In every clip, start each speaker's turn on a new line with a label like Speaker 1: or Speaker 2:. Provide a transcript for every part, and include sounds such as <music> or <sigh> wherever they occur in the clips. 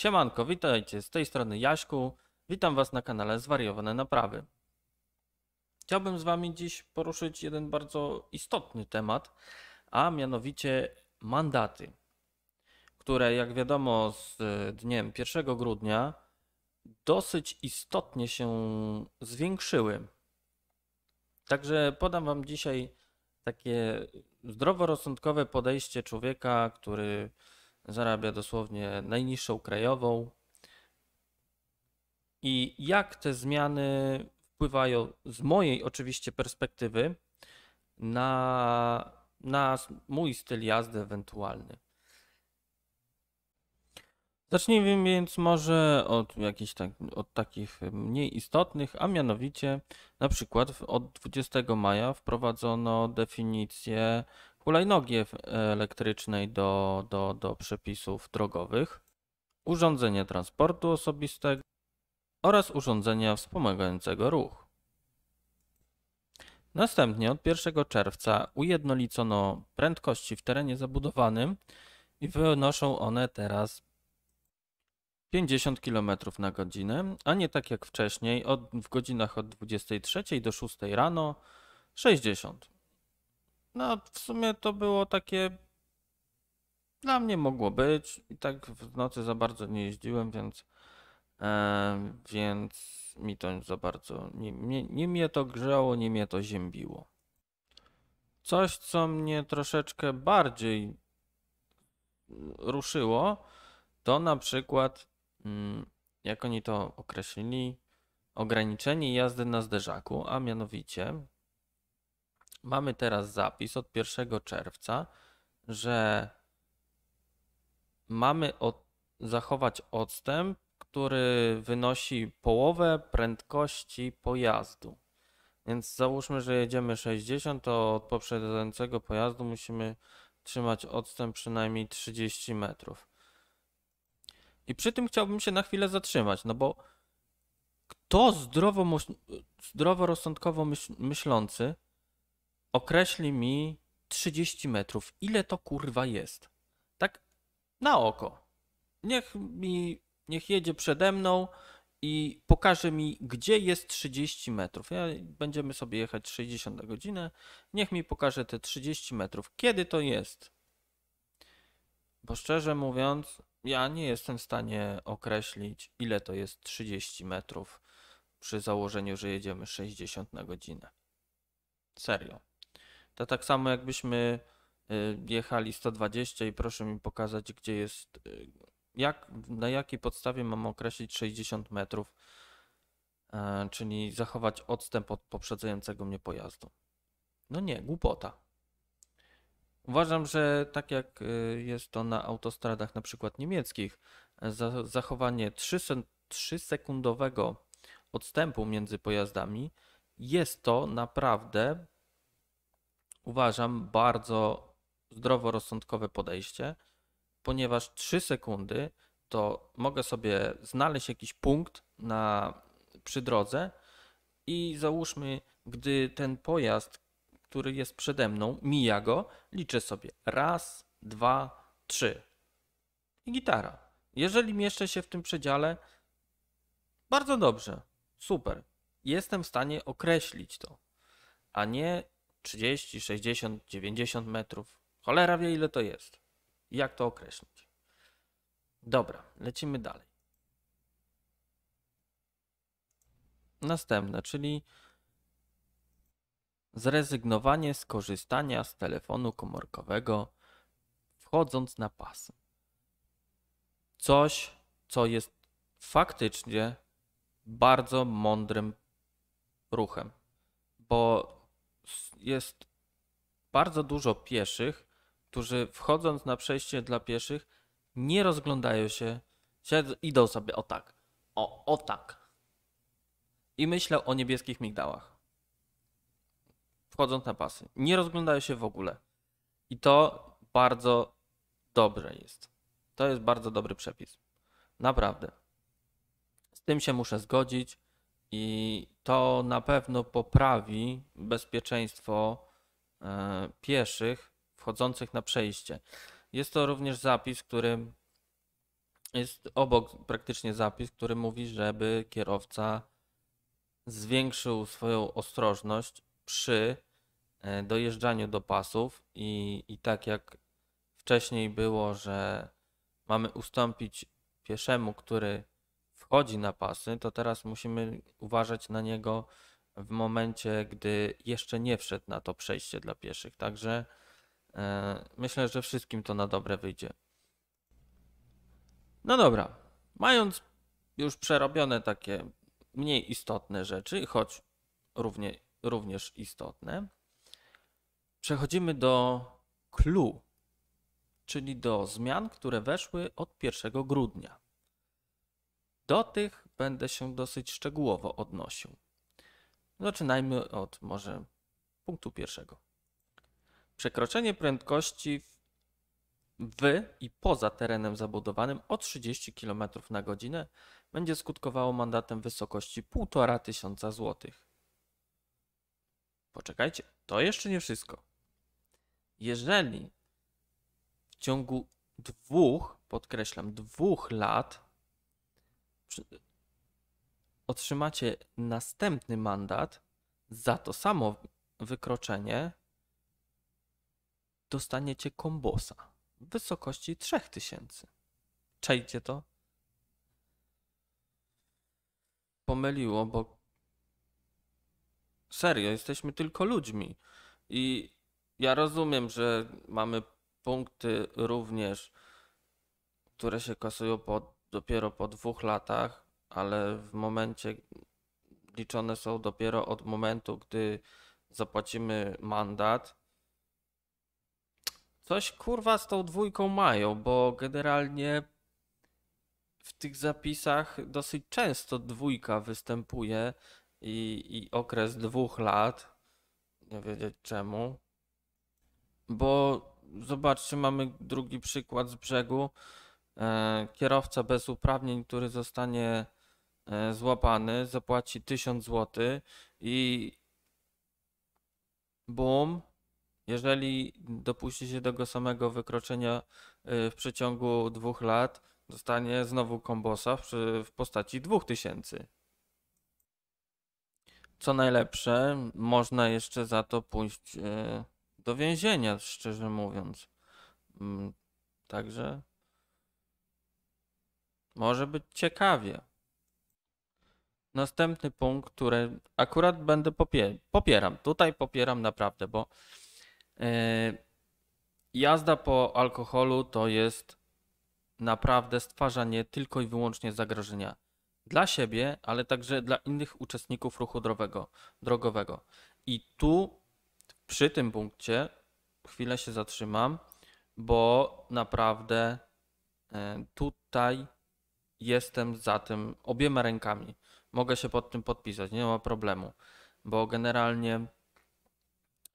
Speaker 1: Siemanko, witajcie, z tej strony Jaśku. Witam Was na kanale Zwariowane Naprawy. Chciałbym z Wami dziś poruszyć jeden bardzo istotny temat, a mianowicie mandaty, które jak wiadomo z e, dniem 1 grudnia dosyć istotnie się zwiększyły. Także podam Wam dzisiaj takie zdroworozsądkowe podejście człowieka, który zarabia dosłownie najniższą krajową. I jak te zmiany wpływają z mojej oczywiście perspektywy na, na mój styl jazdy ewentualny. Zacznijmy więc może od jakichś tak, od takich mniej istotnych, a mianowicie na przykład od 20 maja wprowadzono definicję hulajnogi e, elektrycznej do, do, do przepisów drogowych, urządzenie transportu osobistego oraz urządzenia wspomagającego ruch. Następnie od 1 czerwca ujednolicono prędkości w terenie zabudowanym i wynoszą one teraz 50 km na godzinę, a nie tak jak wcześniej od, w godzinach od 23 do 6 rano 60. No, w sumie to było takie. Dla mnie mogło być. I tak w nocy za bardzo nie jeździłem, więc. E, więc mi to za bardzo. Nie, nie, nie mnie to grzało, nie mnie to ziębiło. Coś, co mnie troszeczkę bardziej ruszyło, to na przykład, mm, jak oni to określili, ograniczenie jazdy na zderzaku, a mianowicie mamy teraz zapis od 1 czerwca, że mamy od, zachować odstęp, który wynosi połowę prędkości pojazdu. Więc załóżmy, że jedziemy 60, to od poprzedzającego pojazdu musimy trzymać odstęp przynajmniej 30 metrów. I przy tym chciałbym się na chwilę zatrzymać, no bo kto zdrowo, zdroworozsądkowo myślący określi mi 30 metrów. Ile to kurwa jest? Tak na oko. Niech mi, niech jedzie przede mną i pokaże mi, gdzie jest 30 metrów. Ja, będziemy sobie jechać 60 na godzinę. Niech mi pokaże te 30 metrów. Kiedy to jest? Bo szczerze mówiąc, ja nie jestem w stanie określić, ile to jest 30 metrów przy założeniu, że jedziemy 60 na godzinę. Serio. To tak samo jakbyśmy y, jechali 120 i proszę mi pokazać, gdzie jest, y, jak, na jakiej podstawie mam określić 60 metrów, e, czyli zachować odstęp od poprzedzającego mnie pojazdu. No nie, głupota. Uważam, że tak jak y, jest to na autostradach na przykład niemieckich, e, za zachowanie 3-sekundowego odstępu między pojazdami jest to naprawdę uważam, bardzo zdroworozsądkowe podejście, ponieważ 3 sekundy to mogę sobie znaleźć jakiś punkt na, przy drodze i załóżmy, gdy ten pojazd, który jest przede mną, mija go, liczę sobie raz, dwa, trzy. I gitara. Jeżeli mieszczę się w tym przedziale, bardzo dobrze, super. Jestem w stanie określić to, a nie 30, 60, 90 metrów. Cholera wie, ile to jest. Jak to określić? Dobra, lecimy dalej. Następne, czyli zrezygnowanie z korzystania z telefonu komórkowego wchodząc na pas. Coś, co jest faktycznie bardzo mądrym ruchem, bo jest bardzo dużo pieszych, którzy wchodząc na przejście dla pieszych, nie rozglądają się, siedzą, idą sobie o tak, o, o tak. I myślę o niebieskich migdałach. Wchodząc na pasy. Nie rozglądają się w ogóle. I to bardzo dobrze jest. To jest bardzo dobry przepis. Naprawdę. Z tym się muszę zgodzić i to na pewno poprawi bezpieczeństwo e, pieszych wchodzących na przejście. Jest to również zapis, który jest obok praktycznie zapis, który mówi, żeby kierowca zwiększył swoją ostrożność przy e, dojeżdżaniu do pasów i, i tak jak wcześniej było, że mamy ustąpić pieszemu, który wchodzi na pasy, to teraz musimy uważać na niego w momencie, gdy jeszcze nie wszedł na to przejście dla pieszych. Także e, myślę, że wszystkim to na dobre wyjdzie. No dobra, mając już przerobione takie mniej istotne rzeczy, choć równie, również istotne, przechodzimy do clue, czyli do zmian, które weszły od 1 grudnia. Do tych będę się dosyć szczegółowo odnosił. Zaczynajmy od może punktu pierwszego. Przekroczenie prędkości w i poza terenem zabudowanym o 30 km na godzinę będzie skutkowało mandatem wysokości 1,5 tysiąca złotych. Poczekajcie, to jeszcze nie wszystko. Jeżeli w ciągu dwóch, podkreślam, dwóch lat otrzymacie następny mandat za to samo wykroczenie, dostaniecie kombosa w wysokości 3000. Czajcie to? Pomyliło, bo serio, jesteśmy tylko ludźmi. I ja rozumiem, że mamy punkty również, które się kasują po dopiero po dwóch latach, ale w momencie liczone są dopiero od momentu, gdy zapłacimy mandat. Coś kurwa z tą dwójką mają, bo generalnie w tych zapisach dosyć często dwójka występuje i, i okres dwóch lat. Nie wiedzieć czemu. Bo zobaczcie, mamy drugi przykład z brzegu E, kierowca bez uprawnień, który zostanie e, złapany, zapłaci 1000 zł i bum, jeżeli dopuści się tego samego wykroczenia e, w przeciągu dwóch lat, dostanie znowu kombosa w, postaci 2000. Co najlepsze, można jeszcze za to pójść do więzienia, szczerze mówiąc. Mm, także może być ciekawie. Następny punkt, który akurat będę popier popieram. Tutaj popieram naprawdę, bo yy, jazda po alkoholu to jest naprawdę stwarzanie tylko i wyłącznie zagrożenia dla siebie, ale także dla innych uczestników ruchu drogowego. drogowego. I tu przy tym punkcie chwilę się zatrzymam, bo naprawdę e, tutaj jestem za tym obiema rękami. Mogę się pod tym podpisać, nie ma problemu, bo generalnie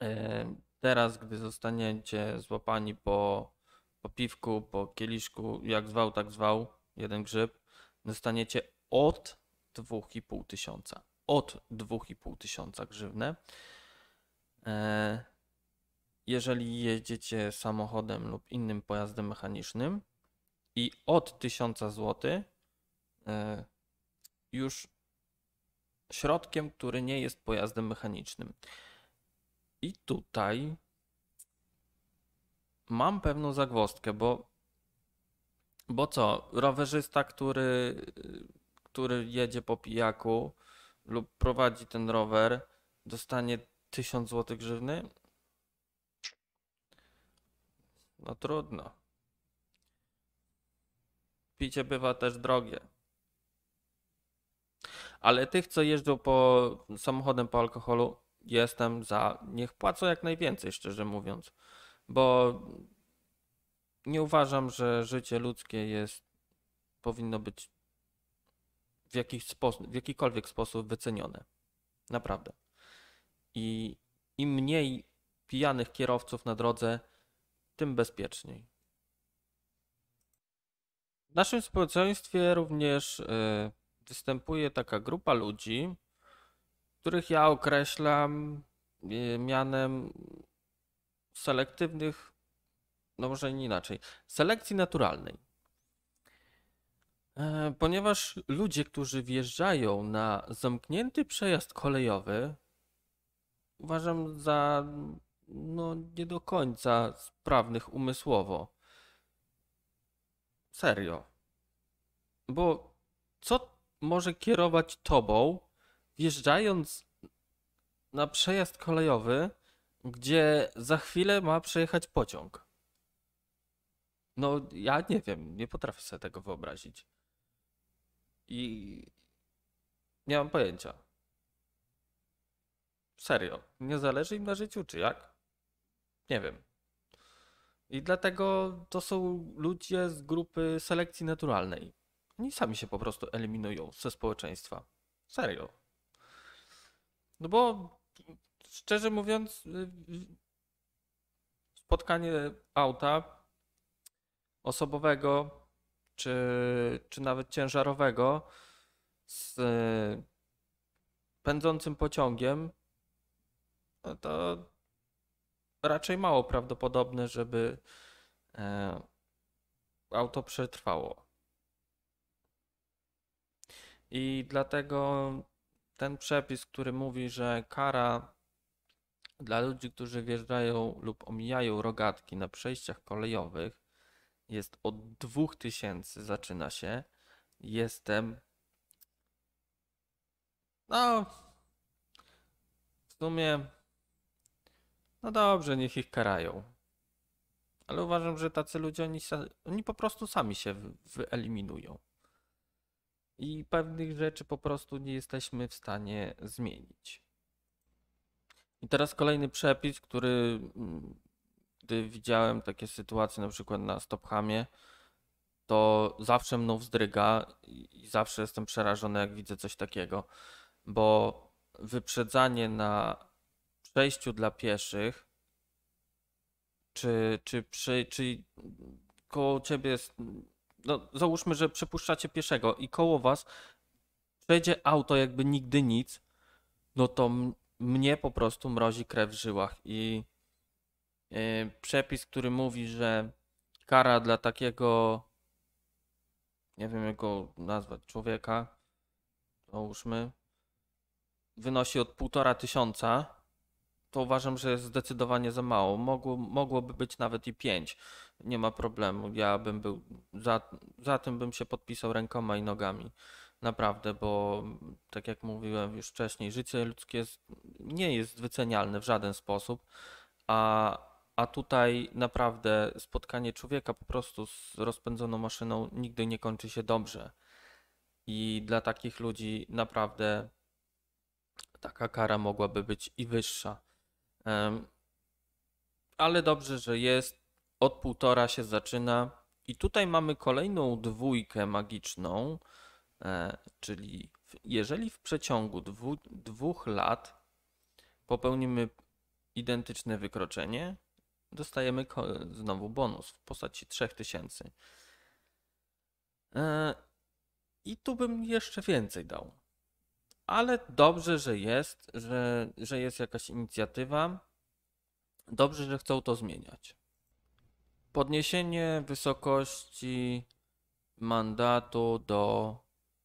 Speaker 1: e, teraz, gdy zostaniecie złapani po, po piwku, po kieliszku, jak zwał, tak zwał, jeden grzyb, dostaniecie od 2,5 tysiąca. Od 2,5 tysiąca grzywnę. E, jeżeli jedziecie samochodem lub innym pojazdem mechanicznym i od 1000 zł E, już środkiem, który nie jest pojazdem mechanicznym. I tutaj mam pewną zagwostkę, bo, bo co, rowerzysta, który, który jedzie po pijaku lub prowadzi ten rower, dostanie 1000 zł grzywny? No trudno. Picie bywa też drogie. Ale tych, co jeżdżą po samochodem po alkoholu, jestem za. Niech płacą jak najwięcej, szczerze mówiąc. Bo nie uważam, że życie ludzkie jest, powinno być w, jakiś w jakikolwiek sposób wycenione. Naprawdę. I im mniej pijanych kierowców na drodze, tym bezpieczniej. W naszym społeczeństwie również. Yy, występuje taka grupa ludzi, których ja określam e, mianem selektywnych, no może nie inaczej, selekcji naturalnej. E, ponieważ ludzie, którzy wjeżdżają na zamknięty przejazd kolejowy, uważam za no, nie do końca sprawnych umysłowo. Serio. Bo co może kierować tobą, wjeżdżając na przejazd kolejowy, gdzie za chwilę ma przejechać pociąg. No, ja nie wiem, nie potrafię sobie tego wyobrazić. I nie mam pojęcia. Serio, nie zależy im na życiu, czy jak? Nie wiem. I dlatego to są ludzie z grupy selekcji naturalnej. Oni sami się po prostu eliminują ze społeczeństwa. Serio. No bo szczerze mówiąc, y, y, spotkanie auta osobowego czy, czy nawet ciężarowego z pędzącym pociągiem, no to raczej mało prawdopodobne, żeby e, auto przetrwało. I dlatego ten przepis, który mówi, że kara dla ludzi, którzy wjeżdżają lub omijają rogatki na przejściach kolejowych jest od 2000 zaczyna się. Jestem no w sumie no dobrze, niech ich karają. Ale uważam, że tacy ludzie oni, oni po prostu sami się wyeliminują i pewnych rzeczy po prostu nie jesteśmy w stanie zmienić. I teraz kolejny przepis, który mm, gdy widziałem takie sytuacje na przykład na Stophamie, to zawsze mną wzdryga i zawsze jestem przerażony, jak widzę coś takiego, bo wyprzedzanie na przejściu dla pieszych, czy, czy, przy, czy koło ciebie jest no, załóżmy, że przepuszczacie pieszego i koło was przejdzie auto jakby nigdy nic, no to mnie po prostu mrozi krew w żyłach i yy, przepis, który mówi, że kara dla takiego nie wiem jak go nazwać, człowieka, załóżmy, wynosi od półtora tysiąca to uważam, że jest zdecydowanie za mało. Mogło, mogłoby być nawet i 5. Nie ma problemu. Ja bym był, za, za tym bym się podpisał rękoma i nogami. Naprawdę, bo tak jak mówiłem już wcześniej, życie ludzkie jest, nie jest wycenialne w żaden sposób, a, a tutaj naprawdę spotkanie człowieka po prostu z rozpędzoną maszyną nigdy nie kończy się dobrze. I dla takich ludzi naprawdę taka kara mogłaby być i wyższa. Ale dobrze, że jest. Od półtora się zaczyna. I tutaj mamy kolejną dwójkę magiczną, e, czyli jeżeli w przeciągu dwu, dwóch lat popełnimy identyczne wykroczenie, dostajemy znowu bonus w postaci 3000. E, I tu bym jeszcze więcej dał ale dobrze, że jest, że, że jest jakaś inicjatywa. Dobrze, że chcą to zmieniać. Podniesienie wysokości mandatu do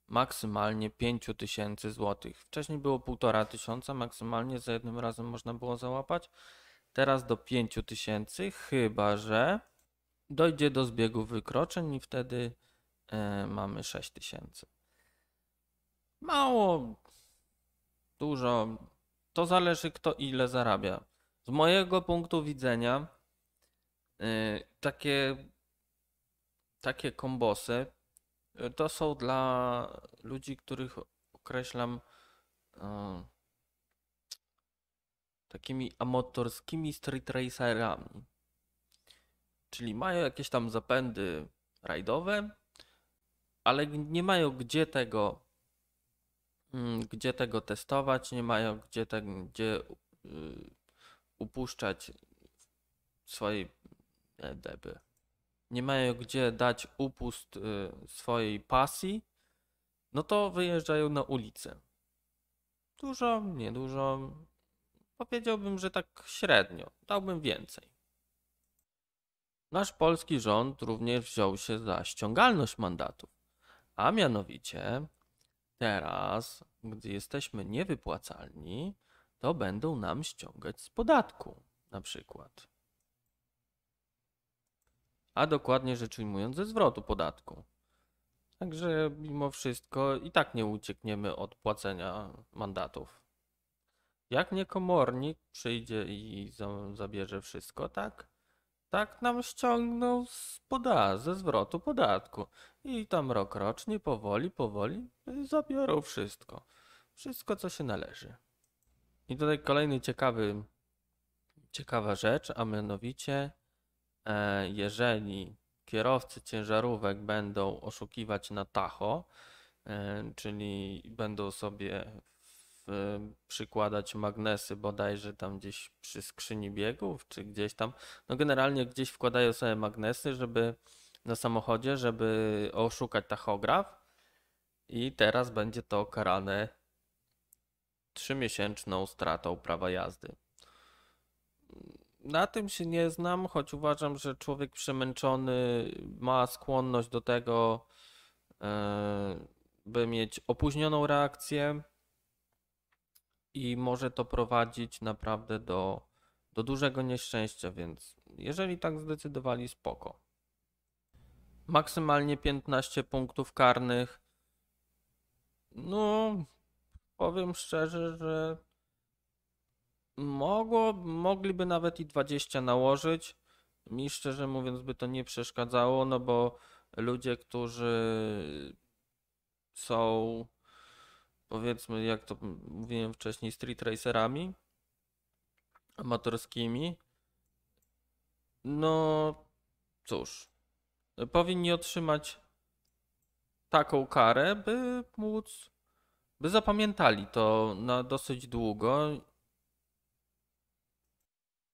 Speaker 1: maksymalnie 5000 zł. Wcześniej było 1,5 tysiąca, maksymalnie za jednym razem można było załapać. Teraz do 5000, chyba że dojdzie do zbiegu wykroczeń i wtedy y, mamy 6000. Mało dużo. To zależy kto ile zarabia. Z mojego punktu widzenia y, takie, takie kombosy y, to są dla ludzi, których określam y, takimi amatorskimi street racerami. Czyli mają jakieś tam zapędy rajdowe, ale nie mają gdzie tego Mm, gdzie tego testować, nie mają gdzie, te, gdzie y, upuszczać swojej e, deby. Nie mają gdzie dać upust y, swojej pasji, no to wyjeżdżają na ulicę. Dużo, niedużo. Powiedziałbym, że tak średnio. Dałbym więcej. Nasz polski rząd również wziął się za ściągalność mandatów, a mianowicie Teraz, gdy jesteśmy niewypłacalni, to będą nam ściągać z podatku na przykład. A dokładnie rzecz ujmując, ze zwrotu podatku. Także mimo wszystko i tak nie uciekniemy od płacenia mandatów. Jak nie komornik przyjdzie i zabierze wszystko, tak? Tak nam ściągnął z poda ze zwrotu podatku. I tam rok rocznie, powoli, powoli y, zabiorą wszystko. Wszystko, co się należy. I tutaj kolejny ciekawy, ciekawa rzecz, a mianowicie, e, jeżeli kierowcy ciężarówek będą oszukiwać na tacho, e, czyli będą sobie przykładać magnesy bodajże tam gdzieś przy skrzyni biegów, czy gdzieś tam. No generalnie gdzieś wkładają sobie magnesy, żeby na samochodzie, żeby oszukać tachograf. I teraz będzie to karane 3-miesięczną stratą prawa jazdy. Na tym się nie znam, choć uważam, że człowiek przemęczony ma skłonność do tego, e, by mieć opóźnioną reakcję, i może to prowadzić naprawdę do, do dużego nieszczęścia, więc jeżeli tak zdecydowali, spoko. Maksymalnie 15 punktów karnych. No, powiem szczerze, że mogło, mogliby nawet i 20 nałożyć. Mi szczerze mówiąc by to nie przeszkadzało, no bo ludzie, którzy są powiedzmy, jak to mówiłem wcześniej, street racerami amatorskimi. No cóż, powinni otrzymać taką karę, by móc, by zapamiętali to na dosyć długo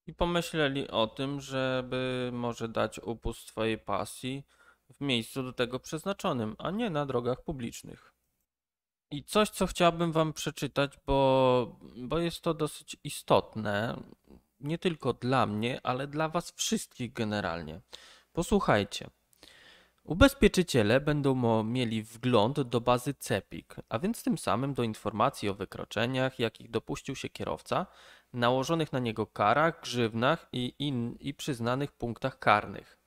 Speaker 1: i pomyśleli o tym, żeby może dać upust swojej pasji w miejscu do tego przeznaczonym, a nie na drogach publicznych. I coś, co chciałbym Wam przeczytać, bo, bo jest to dosyć istotne, nie tylko dla mnie, ale dla Was wszystkich generalnie. Posłuchajcie. Ubezpieczyciele będą mieli wgląd do bazy CEPIK, a więc tym samym do informacji o wykroczeniach, jakich dopuścił się kierowca, nałożonych na niego karach, grzywnach i, in, i przyznanych punktach karnych.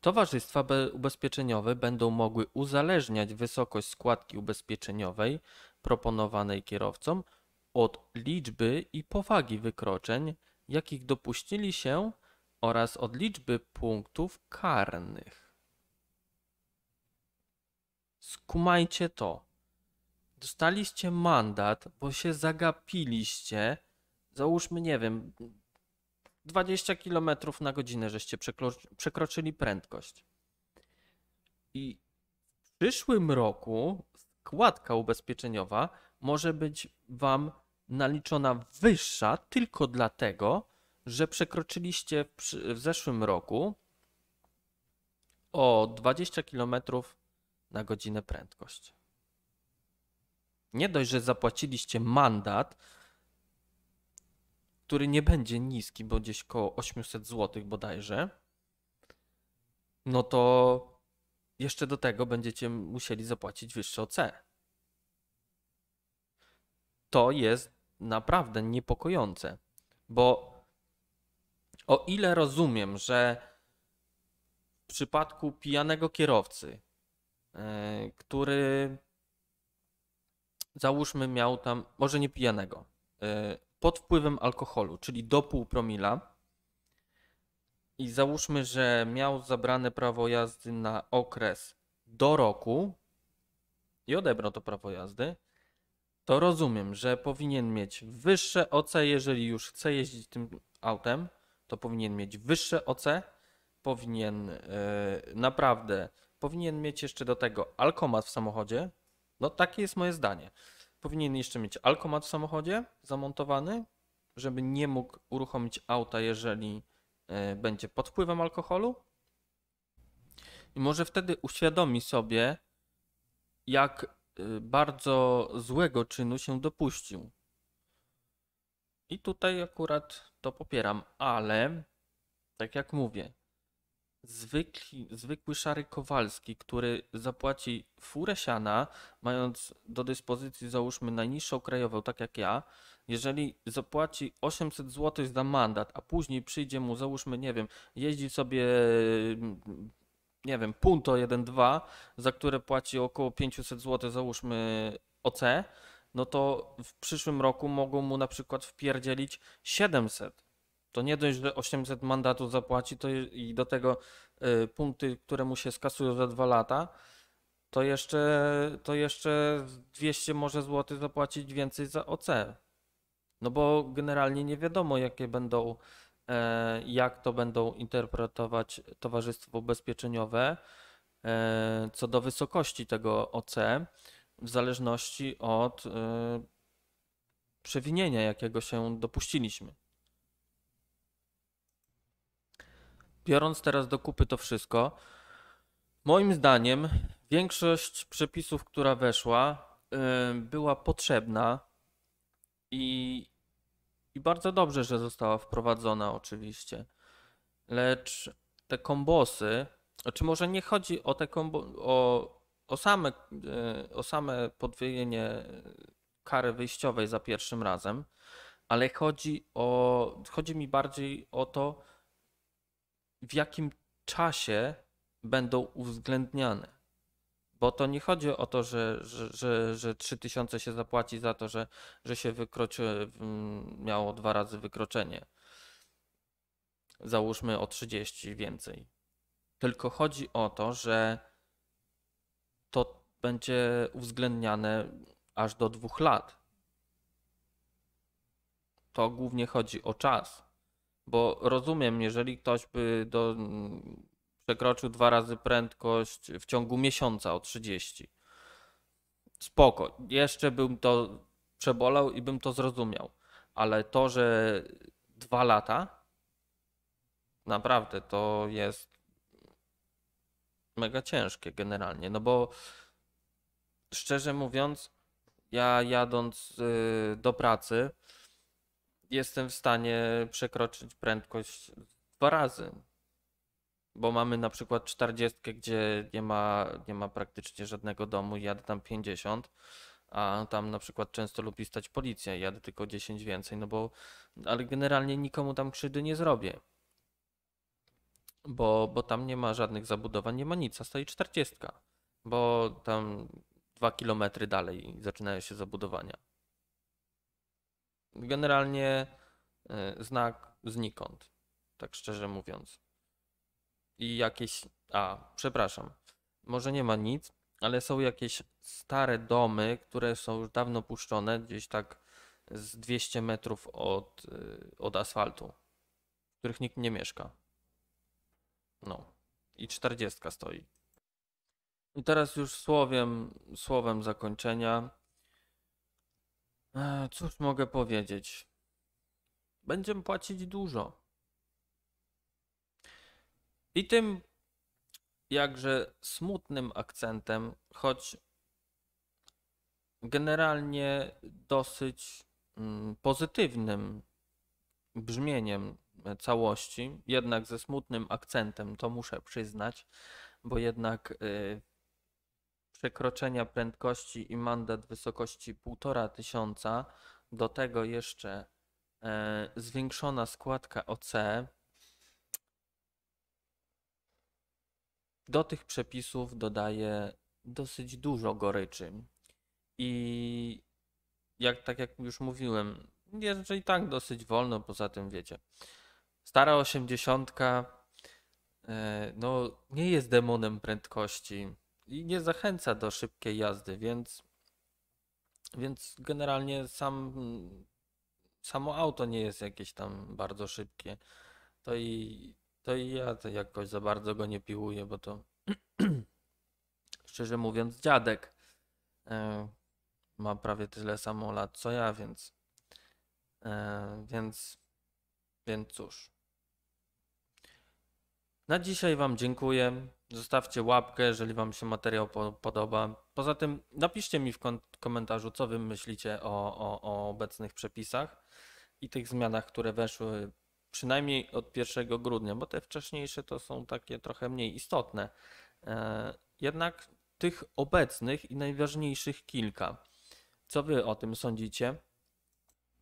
Speaker 1: Towarzystwa ubezpieczeniowe będą mogły uzależniać wysokość składki ubezpieczeniowej proponowanej kierowcom od liczby i powagi wykroczeń, jakich dopuścili się oraz od liczby punktów karnych. Skumajcie to. Dostaliście mandat, bo się zagapiliście. Załóżmy, nie wiem, 20 km na godzinę żeście przekroczyli prędkość. I w przyszłym roku składka ubezpieczeniowa może być Wam naliczona wyższa tylko dlatego, że przekroczyliście w zeszłym roku o 20 km na godzinę prędkość. Nie dość, że zapłaciliście mandat, który nie będzie niski, bo gdzieś koło 800 zł bodajże, no to jeszcze do tego będziecie musieli zapłacić wyższe OC. To jest naprawdę niepokojące, bo o ile rozumiem, że w przypadku pijanego kierowcy, e, który załóżmy miał tam, może nie pijanego, e, pod wpływem alkoholu, czyli do pół promila, i załóżmy, że miał zabrane prawo jazdy na okres do roku i odebrał to prawo jazdy, to rozumiem, że powinien mieć wyższe OC, jeżeli już chce jeździć tym autem, to powinien mieć wyższe OC, powinien yy, naprawdę, powinien mieć jeszcze do tego alkomat w samochodzie. No takie jest moje zdanie powinien jeszcze mieć alkomat w samochodzie zamontowany, żeby nie mógł uruchomić auta, jeżeli e, będzie pod wpływem alkoholu. I może wtedy uświadomi sobie, jak e, bardzo złego czynu się dopuścił. I tutaj akurat to popieram, ale tak jak mówię, zwykli, zwykły szary Kowalski, który zapłaci furę siana, mając do dyspozycji załóżmy najniższą krajową, tak jak ja, jeżeli zapłaci 800 zł za mandat, a później przyjdzie mu załóżmy, nie wiem, jeździ sobie mm, nie wiem, punto 1.2, za które płaci około 500 zł załóżmy OC, no to w przyszłym roku mogą mu na przykład wpierdzielić 700 to nie dość, że 800 mandatów zapłaci to i do tego y, punkty, które mu się skasują za dwa lata, to jeszcze, to jeszcze 200 może złotych zapłacić więcej za OC. No bo generalnie nie wiadomo, jakie będą, e, jak to będą interpretować towarzystwo ubezpieczeniowe e, co do wysokości tego OC, w zależności od e, przewinienia, jakiego się dopuściliśmy. biorąc teraz do kupy to wszystko, moim zdaniem większość przepisów, która weszła, y, była potrzebna i, i bardzo dobrze, że została wprowadzona oczywiście. Lecz te kombosy, czy znaczy może nie chodzi o te kombo, o, o, same, y, o same podwojenie kary wyjściowej za pierwszym razem, ale chodzi o, chodzi mi bardziej o to, w jakim czasie będą uwzględniane. Bo to nie chodzi o to, że, że, że, że 3000 się zapłaci za to, że, że się wykroczy, miało dwa razy wykroczenie. Załóżmy o 30 więcej. Tylko chodzi o to, że to będzie uwzględniane aż do dwóch lat. To głównie chodzi o czas bo rozumiem, jeżeli ktoś by do, mm, przekroczył dwa razy prędkość w ciągu miesiąca o 30, spoko, jeszcze bym to przebolał i bym to zrozumiał. Ale to, że dwa lata, naprawdę to jest mega ciężkie generalnie. No bo szczerze mówiąc, ja jadąc y, do pracy, jestem w stanie przekroczyć prędkość dwa razy. Bo mamy na przykład 40, gdzie nie ma, nie ma praktycznie żadnego domu, jadę tam 50, a tam na przykład często lubi stać policja, jadę tylko 10 więcej, no bo, ale generalnie nikomu tam krzywdy nie zrobię. Bo, bo tam nie ma żadnych zabudowań, nie ma nic, a stoi 40, bo tam 2 kilometry dalej zaczynają się zabudowania generalnie e, znak znikąd, tak szczerze mówiąc. I jakieś. A, przepraszam. Może nie ma nic, ale są jakieś stare domy, które są już dawno puszczone, gdzieś tak z 200 metrów od, e, od asfaltu, w których nikt nie mieszka. No. I 40 stoi. I teraz już słowiem, słowem zakończenia. Cóż mogę powiedzieć? Będziemy płacić dużo. I tym jakże smutnym akcentem, choć generalnie dosyć mm, pozytywnym brzmieniem całości, jednak ze smutnym akcentem, to muszę przyznać, bo jednak y, przekroczenia prędkości i mandat w wysokości 1,5 tysiąca. Do tego jeszcze e, zwiększona składka OC. Do tych przepisów dodaje dosyć dużo goryczy. I jak, tak jak już mówiłem, jeżdżę i tak dosyć wolno, poza tym wiecie. Stara osiemdziesiątka e, no, nie jest demonem prędkości i nie zachęca do szybkiej jazdy, więc, więc generalnie sam, samo auto nie jest jakieś tam bardzo szybkie. To i, to i ja to jakoś za bardzo go nie piłuję, bo to <clears throat> szczerze mówiąc, dziadek e, ma prawie tyle samo lat co ja, więc, e, więc, więc cóż. Na dzisiaj Wam dziękuję. Zostawcie łapkę, jeżeli Wam się materiał po podoba. Poza tym napiszcie mi w komentarzu, co Wy myślicie o, o, o obecnych przepisach i tych zmianach, które weszły przynajmniej od 1 grudnia, bo te wcześniejsze to są takie trochę mniej istotne. E, jednak tych obecnych i najważniejszych kilka. Co wy o tym sądzicie?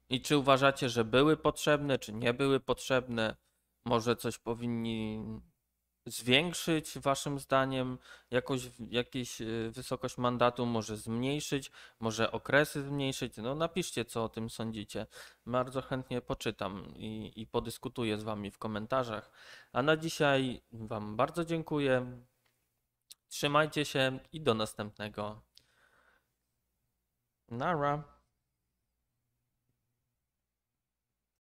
Speaker 1: I czy uważacie, że były potrzebne, czy nie były potrzebne? Może coś powinni zwiększyć waszym zdaniem, jakoś jakieś y, wysokość mandatu może zmniejszyć, może okresy zmniejszyć? No napiszcie, co o tym sądzicie. Bardzo chętnie poczytam i, i podyskutuję z wami w komentarzach. A na dzisiaj wam bardzo dziękuję. Trzymajcie się i do następnego. Nara.